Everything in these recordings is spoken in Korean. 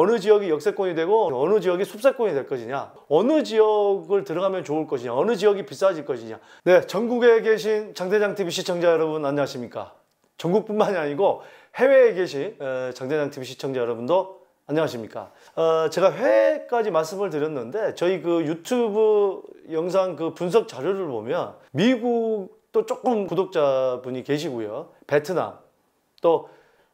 어느 지역이 역세권이 되고 어느 지역이 숲세권이 될 것이냐 어느 지역을 들어가면 좋을 것이냐 어느 지역이 비싸질 것이냐 네 전국에 계신 장대장TV 시청자 여러분 안녕하십니까 전국뿐만이 아니고 해외에 계신 장대장TV 시청자 여러분도 안녕하십니까 어, 제가 회까지 말씀을 드렸는데 저희 그 유튜브 영상 그 분석 자료를 보면 미국도 조금 구독자분이 계시고요 베트남 또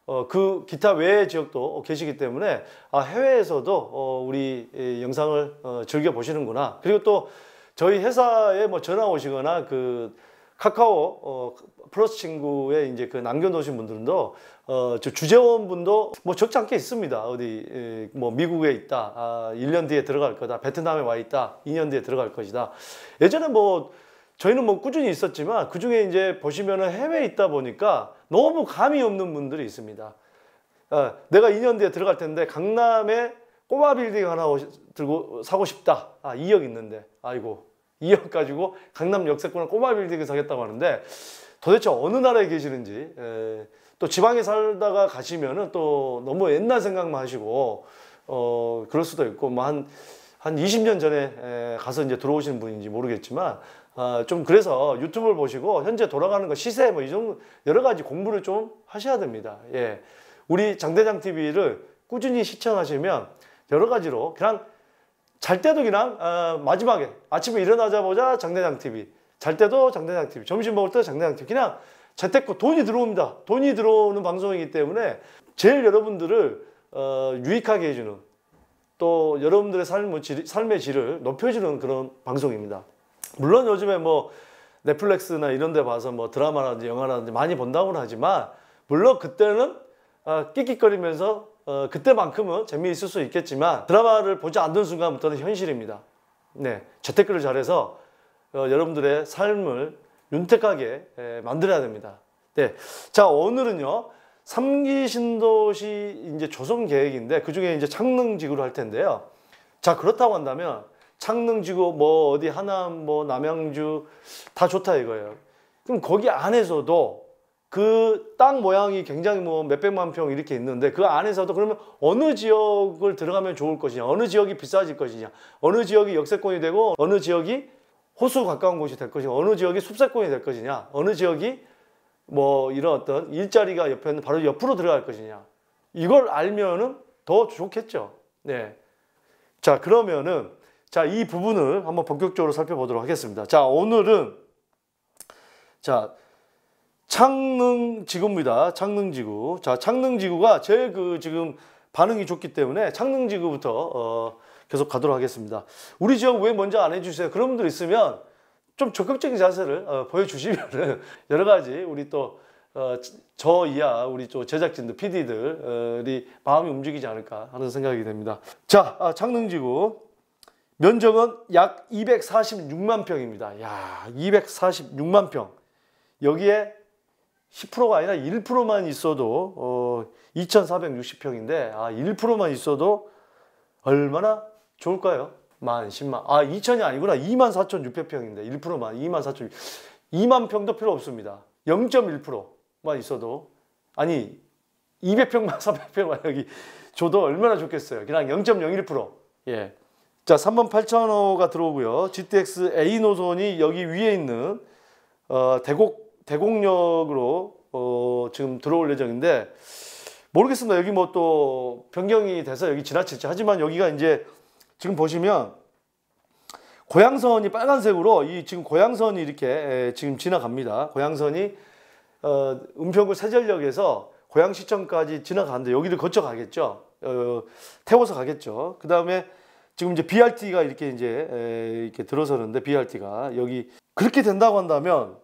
어, 그 기타 외의 지역도 계시기 때문에 아, 해외에서도 어, 우리 영상을 어, 즐겨 보시는구나. 그리고 또 저희 회사에 뭐 전화 오시거나 그 카카오 어, 플러스 친구에 이제 그 남겨놓으신 분들도 어, 저 주재원 분도 뭐 적지 않게 있습니다. 어디 에, 뭐 미국에 있다, 아, 1년 뒤에 들어갈 거다, 베트남에 와 있다, 2년 뒤에 들어갈 것이다. 예전에 뭐 저희는 뭐 꾸준히 있었지만 그 중에 이제 보시면은 해외에 있다 보니까 너무 감이 없는 분들이 있습니다. 어, 내가 2년 뒤에 들어갈 텐데 강남에 꼬마 빌딩 하나 오시, 들고 사고 싶다. 아 2억 있는데 아이고 2억 가지고 강남 역세권을 꼬마 빌딩을 사겠다고 하는데 도대체 어느 나라에 계시는지 에, 또 지방에 살다가 가시면은 또 너무 옛날 생각만 하시고 어 그럴 수도 있고 뭐한한 한 20년 전에 에, 가서 이제 들어오시는 분인지 모르겠지만 어, 좀 그래서 유튜브를 보시고 현재 돌아가는 거 시세 뭐이런 여러 가지 공부를 좀 하셔야 됩니다. 예. 우리 장대장 TV를 꾸준히 시청하시면 여러 가지로 그냥 잘 때도 그냥 어, 마지막에 아침에 일어나자마자 장대장 TV 잘 때도 장대장 TV 점심 먹을 때 장대장 TV 그냥 재테크 돈이 들어옵니다. 돈이 들어오는 방송이기 때문에 제일 여러분들을 어, 유익하게 해주는 또 여러분들의 삶의 질을 높여주는 그런 방송입니다. 물론 요즘에 뭐 넷플릭스나 이런 데 봐서 뭐 드라마라든지 영화라든지 많이 본다고는 하지만 물론 그때는 끼끼거리면서 아, 어, 그때만큼은 재미있을 수 있겠지만 드라마를 보지 않는 순간부터는 현실입니다. 네, 재테크를 잘해서 어, 여러분들의 삶을 윤택하게 예, 만들어야 됩니다. 네, 자 오늘은요 3기 신도시 이제 조성 계획인데 그 중에 이제 창릉지구로 할 텐데요. 자 그렇다고 한다면 창릉지구 뭐 어디 하남 뭐 남양주 다 좋다 이거예요. 그럼 거기 안에서도 그 땅 모양이 굉장히 뭐 몇백만 평 이렇게 있는데 그 안에서도 그러면 어느 지역을 들어가면 좋을 것이냐 어느 지역이 비싸질 것이냐 어느 지역이 역세권이 되고 어느 지역이 호수 가까운 곳이 될 것이냐 어느 지역이 숲세권이 될 것이냐 어느 지역이 뭐 이런 어떤 일자리가 옆에 있는 바로 옆으로 들어갈 것이냐 이걸 알면은 더 좋겠죠 네. 자 그러면은 자, 이 부분을 한번 본격적으로 살펴보도록 하겠습니다. 자, 오늘은 자, 창릉지구입니다. 창릉지구. 자, 창릉지구가 제일 그 지금 반응이 좋기 때문에 창릉지구부터 어, 계속 가도록 하겠습니다. 우리 지역 왜 먼저 안 해주세요? 그런 분들 있으면 좀 적극적인 자세를 어, 보여주시면 여러 가지 우리 또 어, 저 이하 우리 또 제작진들, PD들이 마음이 움직이지 않을까 하는 생각이 됩니다. 자, 아, 창릉지구. 면적은 약 246만 평입니다. 야, 246만 평. 여기에 10%가 아니라 1%만 있어도 어, 2,460평인데 아, 1%만 있어도 얼마나 좋을까요? 만, 10만. 아, 2천이 아니구나. 2 4,600평인데 1%만. 2만 4천 2만 평도 필요 없습니다. 0.1%만 있어도 아니 200평만 4 0 0평만 여기 줘도 얼마나 좋겠어요. 그냥 0.01%. 예. 자, 3번 8,000호가 들어오고요. GTX A 노선이 여기 위에 있는 어, 대곡 대곡역으로 어, 지금 들어올 예정인데 모르겠습니다. 여기 뭐 또 변경이 돼서 여기 지나칠지. 하지만 여기가 이제 지금 보시면 고양선이 빨간색으로 이 지금 고양선이 이렇게 에, 지금 지나갑니다. 고양선이 어, 은평구 세절역에서 고양시청까지 지나가는데 여기를 거쳐 가겠죠. 어, 태워서 가겠죠. 그 다음에 지금 이제 BRT가 이렇게 이제 이렇게 들어서는데 BRT가 여기 그렇게 된다고 한다면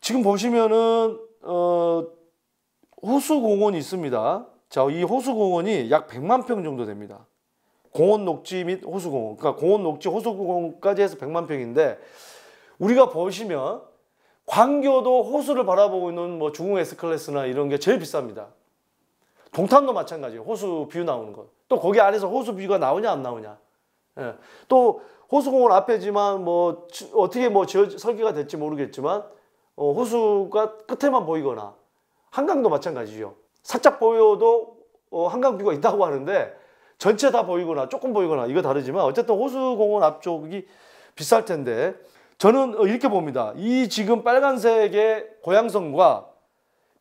지금 보시면은 어 호수 공원이 있습니다. 자, 이 호수 공원이 약 100만 평 정도 됩니다. 공원 녹지 및 호수 공원. 그러니까 공원 녹지 호수 공원까지 해서 100만 평인데 우리가 보시면 광교도 호수를 바라보고 있는 뭐 중흥 S클래스나 이런 게 제일 비쌉니다. 동탄도 마찬가지예요. 호수 뷰 나오는 것. 또 거기 안에서 호수 뷰가 나오냐 안 나오냐. 예. 또 호수공원 앞에지만 뭐 어떻게 뭐 지어, 설계가 될지 모르겠지만 어, 호수가 끝에만 보이거나 한강도 마찬가지죠. 살짝 보여도 어, 한강 뷰가 있다고 하는데 전체 다 보이거나 조금 보이거나 이거 다르지만 어쨌든 호수공원 앞쪽이 비쌀 텐데 저는 어, 이렇게 봅니다. 이 지금 빨간색의 고양성과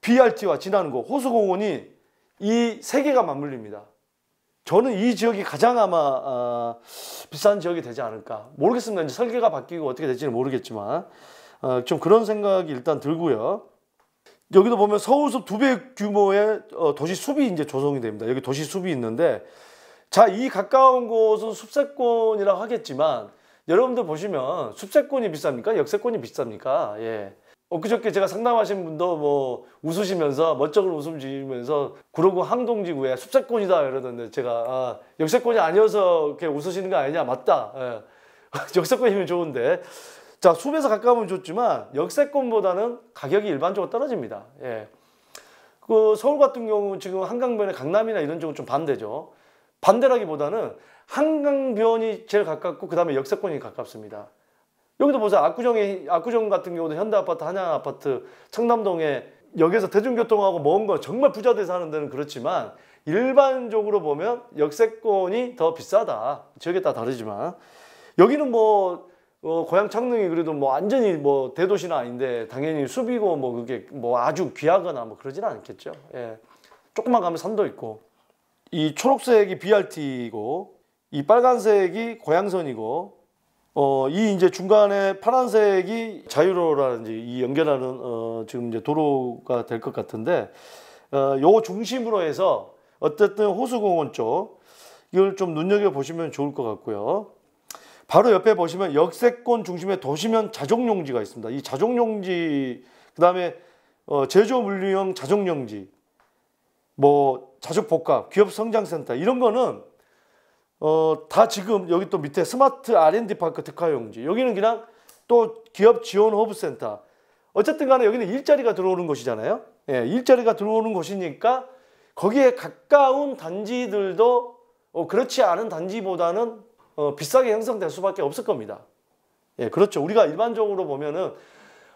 BRT와 지나는 거 호수공원이 이세 개가 맞물립니다. 저는 이 지역이 가장 아마 어, 비싼 지역이 되지 않을까 모르겠습니다. 이제 설계가 바뀌고 어떻게 될지는 모르겠지만 어, 좀 그런 생각이 일단 들고요. 여기도 보면 서울숲 두 배 규모의 어, 도시 숲이 이제 조성이 됩니다. 여기 도시 숲이 있는데 자 이 가까운 곳은 숲세권이라고 하겠지만 여러분들 보시면 숲세권이 비쌉니까? 역세권이 비쌉니까? 예. 엊그저께 제가 상담하신 분도 뭐 웃으시면서 멋쩍은 웃음 지으면서 그러고 항동지구에 숲세권이다 이러던데 제가 아, 역세권이 아니어서 이렇게 웃으시는 거 아니냐 맞다 예. 역세권이면 좋은데 자 숲에서 가까우면 좋지만 역세권보다는 가격이 일반적으로 떨어집니다 예. 그 서울 같은 경우 는 지금 한강변에 강남이나 이런 쪽은 좀 반대죠 반대라기보다는 한강변이 제일 가깝고 그 다음에 역세권이 가깝습니다 여기도 보자. 압구정에 압구정 같은 경우도 현대 아파트, 한양 아파트, 청담동에 여기서 에 대중교통하고 먼 거 정말 부자들 사는 데는 그렇지만 일반적으로 보면 역세권이 더 비싸다. 지역에 따라 다르지만 여기는 뭐 어, 고향 창릉이 그래도 뭐 완전히 뭐 대도시는 아닌데 당연히 숲이고 뭐 그게 뭐 아주 귀하거나 뭐 그러진 않겠죠. 예. 조금만 가면 산도 있고 이 초록색이 BRT이고 이 빨간색이 고향선이고 어, 이 이제 중간에 파란색이 자유로라든지 이 연결하는 어, 지금 이제 도로가 될 것 같은데 어, 요 중심으로 해서 어쨌든 호수공원 쪽 이걸 좀 눈여겨 보시면 좋을 것 같고요. 바로 옆에 보시면 역세권 중심의 도시면 자족용지가 있습니다. 이 자족용지 그다음에 어, 제조 물류형 자족용지 뭐 자족복합 기업 성장센터 이런 거는 어, 다 지금 여기 또 밑에 스마트 R&D 파크 특화용지 여기는 그냥 또 기업 지원 허브 센터 어쨌든 간에 여기는 일자리가 들어오는 곳이잖아요 예, 일자리가 들어오는 곳이니까 거기에 가까운 단지들도 어, 그렇지 않은 단지보다는 어, 비싸게 형성될 수밖에 없을 겁니다 예, 그렇죠 우리가 일반적으로 보면은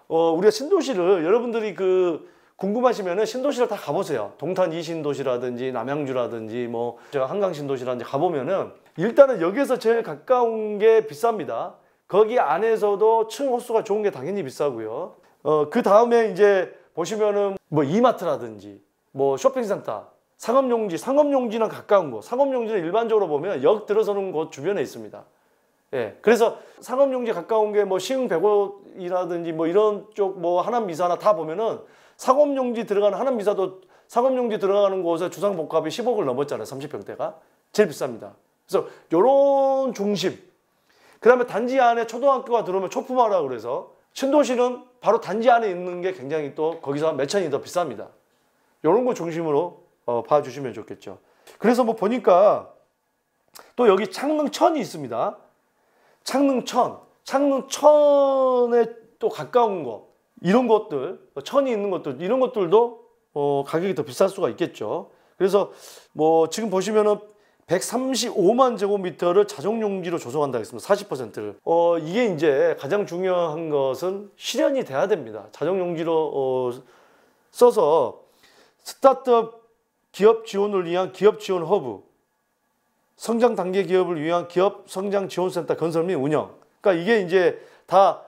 어, 우리가 신도시를 여러분들이 그 궁금하시면은 신도시를 다 가보세요. 동탄 이신도시라든지 남양주라든지 뭐 한강신도시라든지 가보면은 일단은 여기에서 제일 가까운 게 비쌉니다. 거기 안에서도 층 호수가 좋은 게 당연히 비싸고요. 어, 그 다음에 이제 보시면은 뭐 이마트라든지 뭐 쇼핑센터 상업용지, 상업용지랑 가까운 거. 상업용지는 일반적으로 보면 역 들어서는 곳 주변에 있습니다. 예. 그래서 상업용지 가까운 게 뭐 시흥 백0이라든지뭐 이런 쪽 뭐 하남 미사나 다 보면은 상업용지 들어가는 하남미사도 상업용지 들어가는 곳에 주상복합이 10억을 넘었잖아요. 30평대가. 제일 비쌉니다. 그래서 요런 중심. 그 다음에 단지 안에 초등학교가 들어오면 초품화라 그래서 신도시는 바로 단지 안에 있는 게 굉장히 또 거기서 몇 천이 더 비쌉니다. 요런 거 중심으로 어, 봐주시면 좋겠죠. 그래서 뭐 보니까 또 여기 창릉천이 있습니다. 창릉천. 창릉천에 또 가까운 거. 이런 것들 천이 있는 것들 이런 것들도 어, 가격이 더 비쌀 수가 있겠죠. 그래서 뭐 지금 보시면은 135만 제곱미터를 자정용지로 조성한다 했습니다. 40%를. 어, 이게 이제 가장 중요한 것은 실현이 돼야 됩니다. 자정용지로 어, 써서 스타트업 기업 지원을 위한 기업 지원 허브, 성장 단계 기업을 위한 기업 성장 지원센터 건설 및 운영. 그러니까 이게 이제 다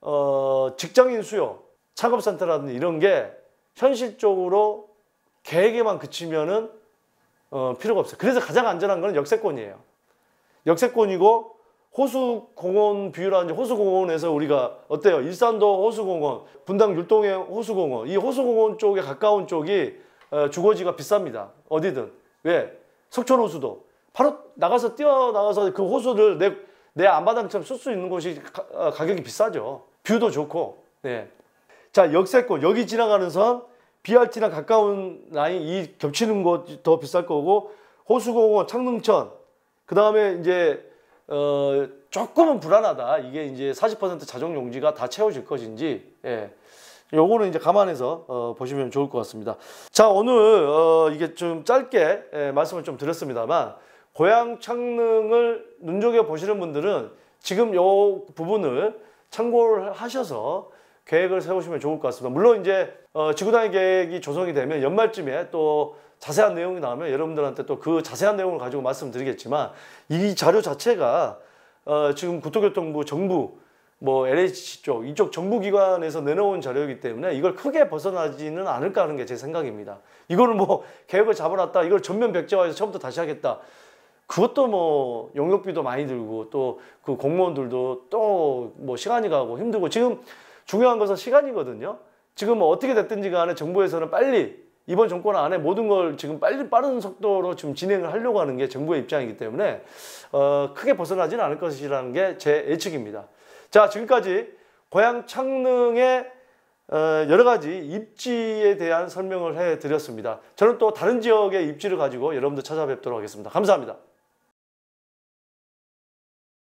어, 직장인 수요, 창업센터라든지 이런 게 현실적으로 계획에만 그치면은 어, 필요가 없어요. 그래서 가장 안전한 거는 역세권이에요. 역세권이고 호수공원 뷰라든지 호수공원에서 우리가 어때요? 일산도 호수공원, 분당 율동의 호수공원 이 호수공원 쪽에 가까운 쪽이 어, 주거지가 비쌉니다. 어디든. 왜? 석촌호수도 바로 나가서 뛰어나가서 그 호수를 내, 내 안마당처럼 쓸 수 있는 곳이 가, 어, 격이 비싸죠. 뷰도 좋고. 네. 자 역세권 여기 지나가는 선 BRT랑 가까운 라인 이 겹치는 곳더 비쌀 거고 호수공원 창릉천 그 다음에 이제 어 조금은 불안하다 이게 이제 40% 자정 용지가 다 채워질 것인지 예. 요거는 이제 감안해서 어, 보시면 좋을 것 같습니다 자 오늘 어, 이게 좀 짧게 예, 말씀을 좀 드렸습니다만 고향 창릉을 눈여겨 보시는 분들은 지금 요 부분을 참고를 하셔서 계획을 세우시면 좋을 것 같습니다. 물론 이제 어, 지구단위 계획이 조성이 되면 연말쯤에 또 자세한 내용이 나오면 여러분들한테 또 그 자세한 내용을 가지고 말씀드리겠지만 이 자료 자체가 어, 지금 국토교통부 정부 뭐 LH 쪽 이쪽 정부기관에서 내놓은 자료이기 때문에 이걸 크게 벗어나지는 않을까 하는 게 제 생각입니다. 이거는 뭐 계획을 잡아놨다 이걸 전면 백제화해서 처음부터 다시 하겠다. 그것도 뭐 용역비도 많이 들고 또 그 공무원들도 또 뭐 시간이 가고 힘들고 지금 중요한 것은 시간이거든요. 지금 뭐 어떻게 됐든지 간에 정부에서는 빨리 이번 정권 안에 모든 걸 지금 빨리 빠른 속도로 지금 진행을 하려고 하는 게 정부의 입장이기 때문에 어, 크게 벗어나지는 않을 것이라는 게 제 예측입니다. 자 지금까지 고향 창릉의 어, 여러 가지 입지에 대한 설명을 해드렸습니다. 저는 또 다른 지역의 입지를 가지고 여러분들 찾아뵙도록 하겠습니다. 감사합니다.